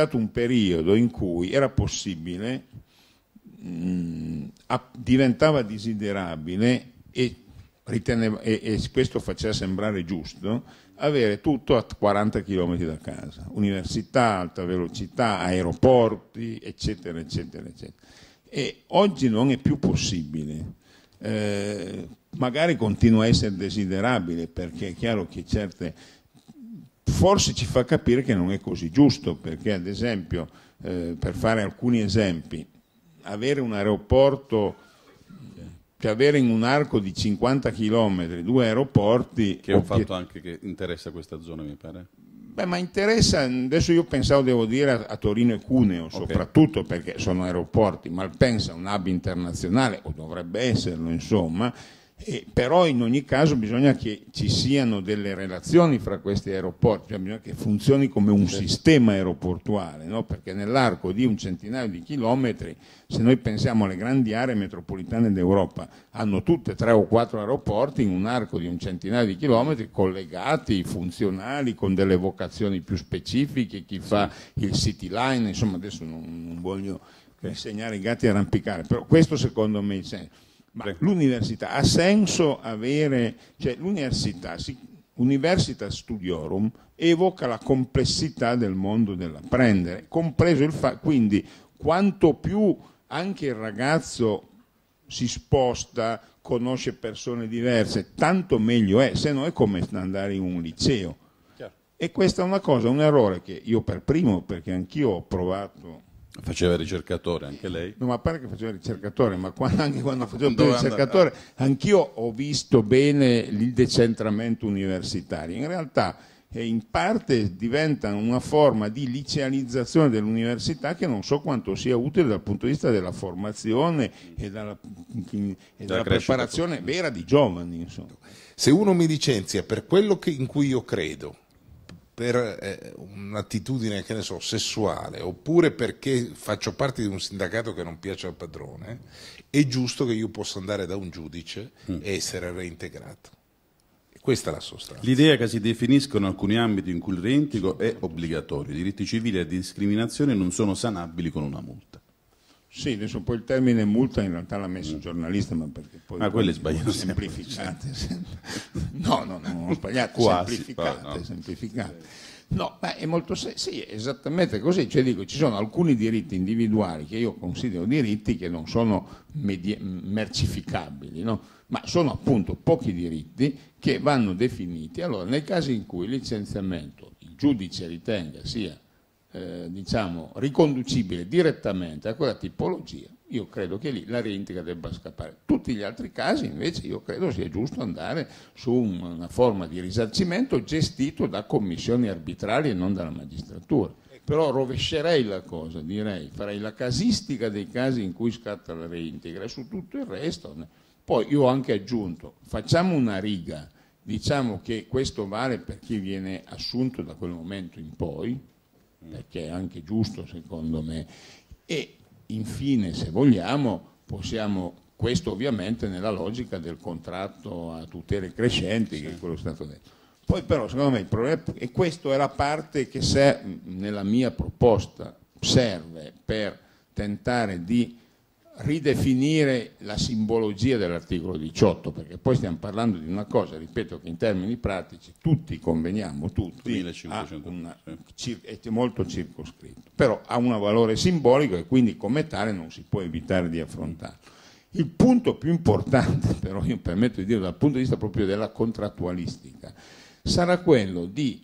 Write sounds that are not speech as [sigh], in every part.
stato un periodo in cui era possibile, mh, mm, a, diventava desiderabile e, riteneva, e, e questo faceva sembrare giusto, avere tutto a 40 km da casa, università, alta velocità, aeroporti, eccetera, eccetera, eccetera. E oggi non è più possibile. Eh, magari continua a essere desiderabile perché è chiaro che certe forse ci fa capire che non è così giusto, perché ad esempio, eh, per fare alcuni esempi, avere un aeroporto, cioè avere in un arco di 50 km due aeroporti... Che è un fatto anche che interessa questa zona, mi pare. Beh, ma interessa, adesso io pensavo, devo dire, a, a Torino e Cuneo, soprattutto okay. perché sono aeroporti, Malpensa è un hub internazionale, o dovrebbe esserlo, insomma, e però in ogni caso bisogna che ci siano delle relazioni fra questi aeroporti, cioè bisogna che funzioni come un sistema aeroportuale, no? perché nell'arco di un centinaio di chilometri, se noi pensiamo alle grandi aree metropolitane d'Europa, hanno tutte tre o quattro aeroporti in un arco di un centinaio di chilometri collegati, funzionali, con delle vocazioni più specifiche, chi fa il city line, insomma adesso non, non voglio segnare i gatti a arrampicare, però questo secondo me è il senso ma l'università ha senso avere, cioè l'università, Universitas Studiorum, evoca la complessità del mondo dell'apprendere, compreso il fatto, quindi quanto più anche il ragazzo si sposta, conosce persone diverse, tanto meglio è, se no è come andare in un liceo. Chiaro. E questa è una cosa, un errore che io per primo, perché anch'io ho provato Faceva ricercatore anche lei? No, ma pare che faceva ricercatore, ma quando, [laughs] anche quando faceva il ricercatore, anch'io ho visto bene il decentramento universitario. In realtà eh, in parte diventa una forma di licealizzazione dell'università che non so quanto sia utile dal punto di vista della formazione e, dalla, e della preparazione vera di giovani. Insomma. Se uno mi licenzia per quello che, in cui io credo, per eh, un'attitudine, che ne so, sessuale, oppure perché faccio parte di un sindacato che non piace al padrone, è giusto che io possa andare da un giudice mm. e essere reintegrato. Questa è la sostanza. L'idea che si definiscono alcuni ambiti in cui il reintegro è obbligatorio, i diritti civili e a discriminazione non sono sanabili con una multa. Sì, adesso poi il termine multa in realtà l'ha messo il giornalista, ma perché poi... Ma quello è Semplificate. no, no, no, non sbagliate, Quasi, semplificate, no. semplificate. No, ma è molto... Sì, esattamente così. Cioè dico, ci sono alcuni diritti individuali che io considero diritti che non sono mercificabili, no? ma sono appunto pochi diritti che vanno definiti. Allora, nei casi in cui il licenziamento il giudice ritenga sia eh, diciamo, riconducibile direttamente a quella tipologia, io credo che lì la reintegra debba scappare. Tutti gli altri casi invece io credo sia giusto andare su una forma di risarcimento gestito da commissioni arbitrarie e non dalla magistratura. Però rovescerei la cosa, direi, farei la casistica dei casi in cui scatta la reintegra e su tutto il resto. Poi io ho anche aggiunto, facciamo una riga, diciamo che questo vale per chi viene assunto da quel momento in poi, che è anche giusto secondo me. E infine, se vogliamo, possiamo, questo ovviamente nella logica del contratto a tutele crescenti, sì. che è quello che è stato detto. Poi però secondo me il problema, è, e questa è la parte che se, nella mia proposta serve per tentare di ridefinire la simbologia dell'articolo 18, perché poi stiamo parlando di una cosa, ripeto, che in termini pratici tutti conveniamo, tutti, 1500, una, sì. è molto circoscritto, però ha un valore simbolico e quindi come tale non si può evitare di affrontarlo. Il punto più importante, però io mi permetto di dire dal punto di vista proprio della contrattualistica, sarà quello di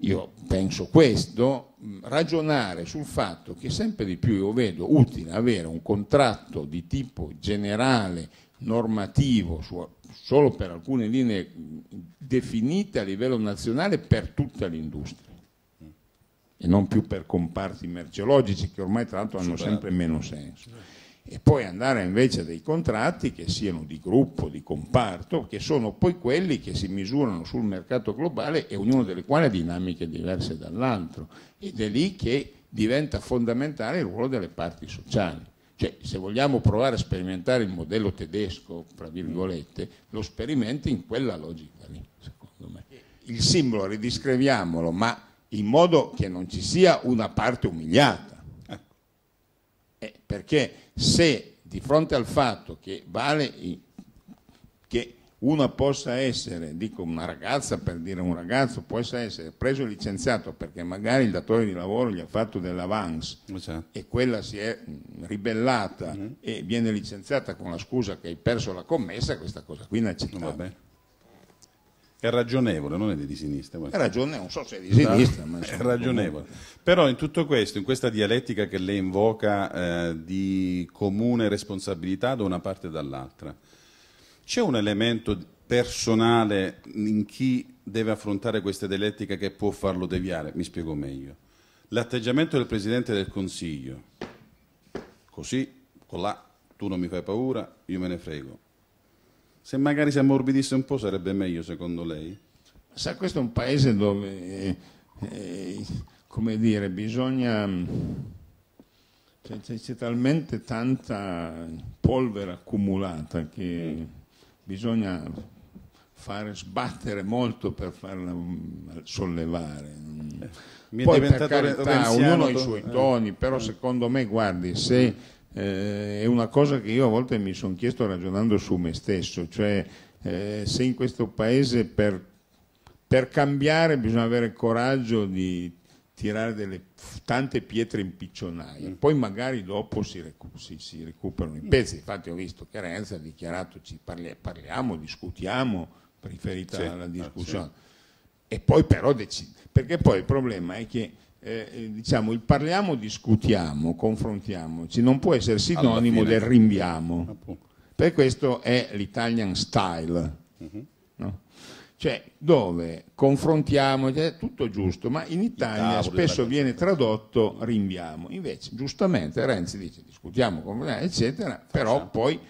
io penso questo, ragionare sul fatto che sempre di più io vedo utile avere un contratto di tipo generale, normativo, su, solo per alcune linee definite a livello nazionale per tutta l'industria e non più per comparti merceologici che ormai tra l'altro hanno sempre meno senso e poi andare invece a dei contratti che siano di gruppo, di comparto, che sono poi quelli che si misurano sul mercato globale e ognuno delle quali ha dinamiche diverse dall'altro ed è lì che diventa fondamentale il ruolo delle parti sociali. Cioè, se vogliamo provare a sperimentare il modello tedesco, fra virgolette, lo sperimenti in quella logica lì, secondo me. Il simbolo ridiscriviamolo, ma in modo che non ci sia una parte umiliata perché se di fronte al fatto che vale che una possa essere, dico una ragazza per dire un ragazzo, possa essere preso e licenziato perché magari il datore di lavoro gli ha fatto dell'avance esatto. e quella si è ribellata mm -hmm. e viene licenziata con la scusa che hai perso la commessa, questa cosa qui è inaccettabile. È ragionevole, non è di sinistra. È ragionevole, non so se è di sinistra. No, ma è ragionevole. Però in tutto questo, in questa dialettica che lei invoca eh, di comune responsabilità da una parte e dall'altra, c'è un elemento personale in chi deve affrontare questa dialettica che può farlo deviare? Mi spiego meglio. L'atteggiamento del Presidente del Consiglio, così, con là, tu non mi fai paura, io me ne frego se magari si ammorbidisse un po' sarebbe meglio secondo lei? Sa, questo è un paese dove, eh, eh come dire, bisogna... Mm, c'è, talmente tanta polvere accumulata che mm. bisogna fare sbattere molto per farla mm, sollevare. Eh, Poi per carità, ognuno ha i suoi eh. toni, eh. però secondo me, guardi, se eh, è una cosa che io a volte mi sono chiesto ragionando su me stesso, cioè eh, se in questo paese per, per, cambiare bisogna avere coraggio di tirare delle tante pietre in piccionaia, mm. poi magari dopo si, recu si, si, recuperano i pezzi, infatti ho visto che Renzi ha dichiarato ci parli parliamo, discutiamo, riferita alla ah, discussione, e poi però decide, perché poi il problema è che eh, eh, diciamo, il parliamo, discutiamo, confrontiamoci, non può essere sinonimo fine, del rinviamo. Per questo è l'Italian style, uh mhm. -huh. no? cioè dove confrontiamo, è tutto giusto, ma in Italia spesso viene tradotto rinviamo. Invece, giustamente, Renzi dice discutiamo, eccetera, però esatto. poi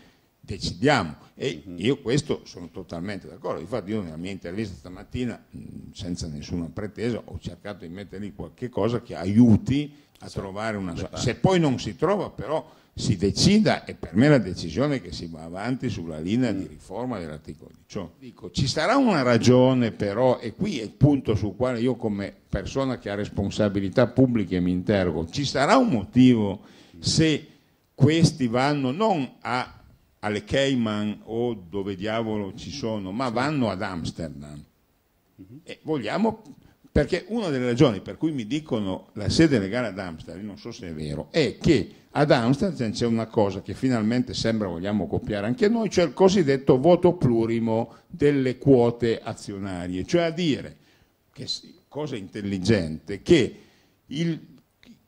decidiamo e mhm. io questo sono totalmente d'accordo, infatti io nella mia intervista stamattina mm, senza nessuna pretesa ho cercato di mettere lì qualche cosa che aiuti a sì, trovare una soluzione, se poi non si trova però si decida e per me la decisione è che si va avanti sulla linea di mm. riforma dell'articolo 18. Dico, ci sarà una ragione però, e qui è il punto sul quale io come persona che ha responsabilità pubbliche mi interrogo, ci sarà un motivo se questi vanno non a alle Cayman o dove diavolo ci sono, ma vanno ad Amsterdam. Mhm. E vogliamo, perché una delle ragioni per cui mi dicono la sede legale ad Amsterdam, non so se è vero, è che ad Amsterdam c'è una cosa che finalmente sembra vogliamo copiare anche noi, cioè il cosiddetto voto plurimo delle quote azionarie, cioè a dire, che, cosa intelligente, che il,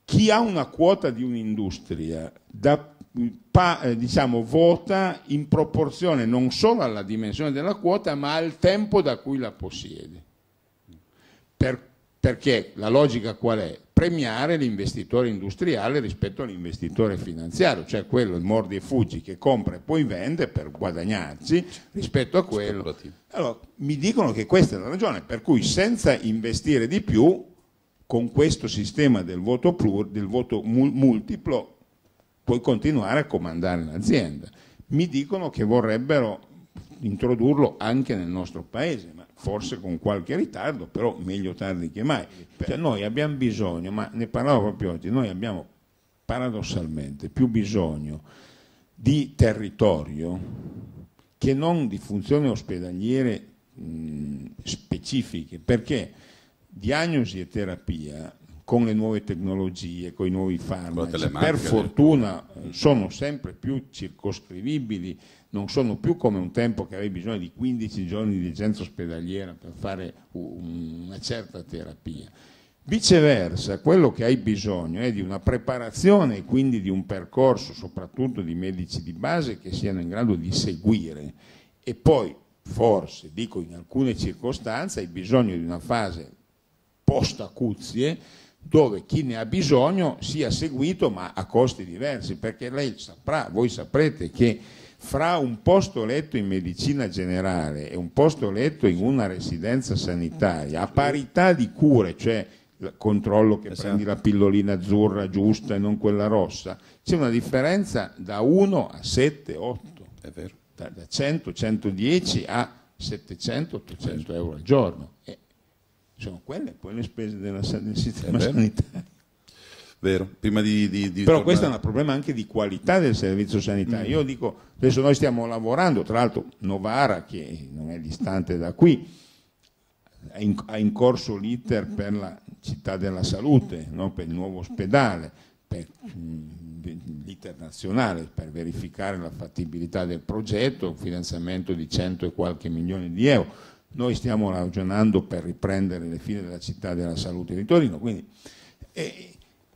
chi ha una quota di un'industria da pa, eh, diciamo, vota in proporzione non solo alla dimensione della quota ma al tempo da cui la possiede. Per, perché la logica qual è? Premiare l'investitore industriale rispetto all'investitore finanziario, cioè quello il mordi e fuggi che compra e poi vende per guadagnarci rispetto a quello. Allora, mi dicono che questa è la ragione per cui senza investire di più con questo sistema del voto, plur, del voto multiplo puoi continuare a comandare l'azienda. Mi dicono che vorrebbero introdurlo anche nel nostro paese, ma forse con qualche ritardo, però meglio tardi che mai. Cioè noi abbiamo bisogno, ma ne parlavo proprio oggi, noi abbiamo paradossalmente più bisogno di territorio che non di funzioni ospedaliere mh, specifiche, perché diagnosi e terapia con le nuove tecnologie, con i nuovi farmaci, per fortuna eh, sono sempre più circoscrivibili, non sono più come un tempo che avevi bisogno di 15 giorni di licenza ospedaliera per fare una certa terapia. Viceversa, quello che hai bisogno è di una preparazione e quindi di un percorso, soprattutto di medici di base, che siano in grado di seguire e poi, forse, dico in alcune circostanze, hai bisogno di una fase post-acuzie dove chi ne ha bisogno sia seguito ma a costi diversi, perché lei saprà, voi saprete che fra un posto letto in medicina generale e un posto letto in una residenza sanitaria, a parità di cure, cioè controllo che esatto. prendi la esatto. pillolina azzurra giusta e non quella rossa, c'è una differenza da 1 a 7, 8, vero. da 100, 110 a 700, 800 certo. euro al giorno. E sono diciamo, quelle poi le spese della, del sistema sanitario. Vero, prima di, di, di Però tornare... questo è un problema anche di qualità del servizio sanitario. Mm. Io dico, adesso noi stiamo lavorando, tra l'altro Novara, che non è distante da qui, ha in, ha in corso l'iter per la città della salute, no? per il nuovo ospedale, per mm, l'iter nazionale, per verificare la fattibilità del progetto, un finanziamento di cento e qualche milione di euro noi stiamo ragionando per riprendere le file della città della salute di Torino, quindi eh,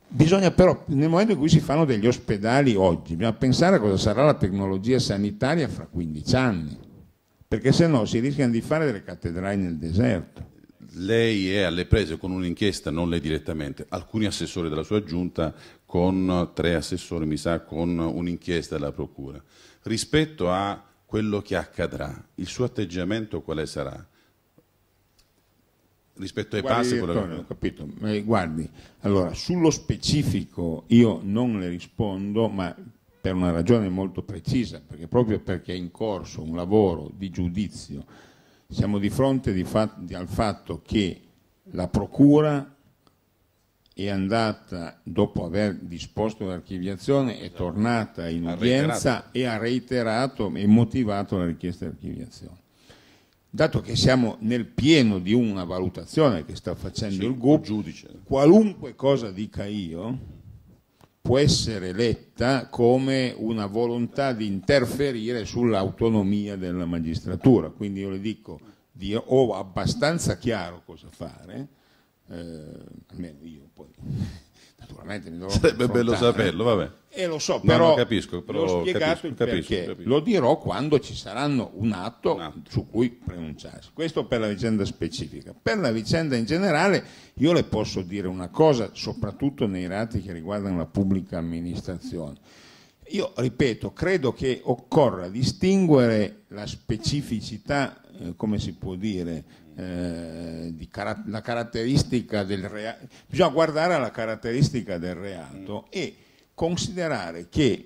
bisogna però, nel momento in cui si fanno degli ospedali oggi, bisogna pensare a cosa sarà la tecnologia sanitaria fra 15 anni, perché se no si rischiano di fare delle cattedrali nel deserto lei è alle prese con un'inchiesta, non lei direttamente, alcuni assessori della sua giunta con tre assessori, mi sa, con un'inchiesta della Procura. Rispetto a quello che accadrà, il suo atteggiamento quale sarà? rispetto ai passi Antonio, che... ho capito eh, guardi allora sullo specifico io non le rispondo ma per una ragione molto precisa perché proprio perché è in corso un lavoro di giudizio siamo di fronte fat al fatto che la procura è andata dopo aver disposto l'archiviazione è tornata in udienza e ha reiterato e motivato la richiesta di archiviazione dato che siamo nel pieno di una valutazione che sta facendo sì, il GUP, qualunque cosa dica io può essere letta come una volontà di interferire sull'autonomia della magistratura. Quindi io le dico, di, ho abbastanza chiaro cosa fare, eh, almeno io poi Naturalmente mi dovrò Sarebbe bello saperlo, vabbè. E eh, lo so, però, no, capisco, però l'ho spiegato capisco, il capisco, perché. Capisco. Lo dirò quando ci saranno un atto, un atto su cui pronunciarsi. Questo per la vicenda specifica. Per la vicenda in generale io le posso dire una cosa, soprattutto nei reati che riguardano la pubblica amministrazione. Io ripeto, credo che occorra distinguere la specificità, eh, come si può dire, eh, car- la caratteristica del reato, bisogna guardare alla caratteristica del reato mm. e considerare che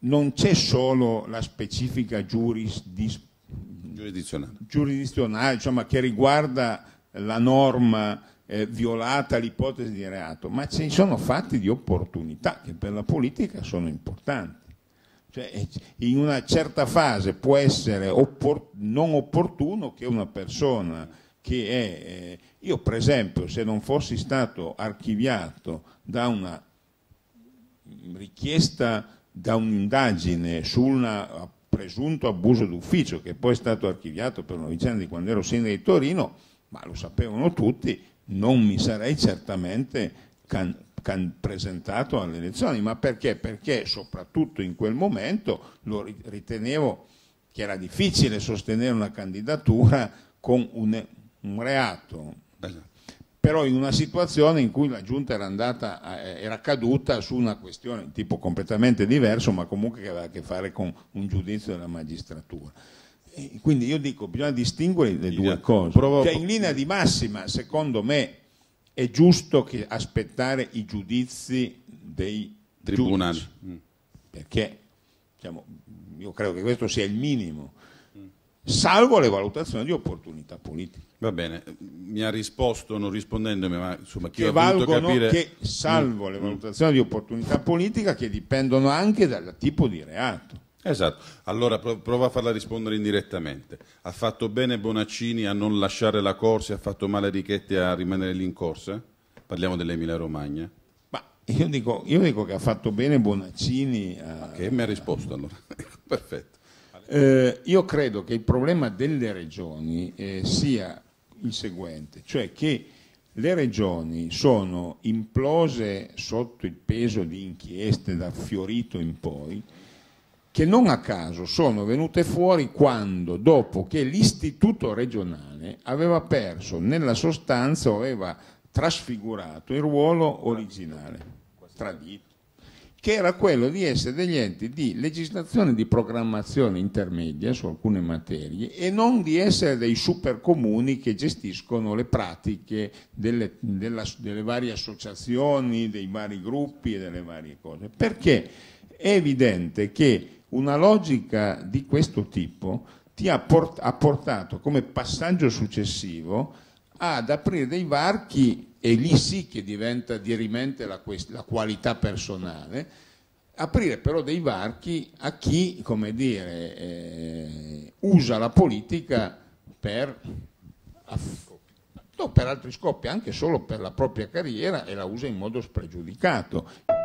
non c'è solo la specifica giurisdis- giurisdizionale, giurisdizionale insomma, che riguarda la norma eh, violata l'ipotesi di reato, ma ci sono fatti di opportunità che per la politica sono importanti. Cioè, in una certa fase può essere oppor non opportuno che una persona che è... Eh, io per esempio se non fossi stato archiviato da una richiesta, da un'indagine sul presunto abuso d'ufficio che poi è stato archiviato per una vicenda di quando ero sindaco di Torino, ma lo sapevano tutti, non mi sarei certamente can presentato alle elezioni, ma perché? Perché soprattutto in quel momento lo ritenevo che era difficile sostenere una candidatura con un, un reato. Però in una situazione in cui la giunta era, andata, era caduta su una questione di tipo completamente diverso, ma comunque che aveva a che fare con un giudizio della magistratura. quindi io dico, bisogna distinguere le due cose. Provo... Cioè, in linea di massima, secondo me, è giusto che aspettare i giudizi dei tribunali. Mm. perché diciamo, io credo che questo sia il minimo, salvo le valutazioni di opportunità politica. Va bene, mi ha risposto non rispondendomi, ma insomma chi che valgono, capire... che, salvo le mm. valutazioni di opportunità politica che dipendono anche dal tipo di reato. Esatto, allora prova a farla rispondere indirettamente. Ha fatto bene Bonaccini a non lasciare la corsa e ha fatto male Richetti a rimanere lì in corsa? Parliamo dell'Emilia Romagna. Ma io dico, io dico, che ha fatto bene Bonaccini a... Che mi ha risposto allora. [laughs] Ecco, perfetto. Eh, io credo che il problema delle regioni eh, sia il seguente, cioè che le regioni sono implose sotto il peso di inchieste da Fiorito in poi che non a caso sono venute fuori quando, dopo che l'istituto regionale aveva perso nella sostanza aveva trasfigurato il ruolo originale, tradito, che era quello di essere degli enti di legislazione di programmazione intermedia su alcune materie e non di essere dei supercomuni che gestiscono le pratiche delle, della, delle varie associazioni, dei vari gruppi e delle varie cose. Perché? è evidente che una logica di questo tipo ti ha, port ha portato come passaggio successivo ad aprire dei varchi, e lì sì che diventa dirimente la, la qualità personale, aprire però dei varchi a chi, come dire, eh, usa la politica per, no, per altri scopi, anche solo per la propria carriera e la usa in modo spregiudicato.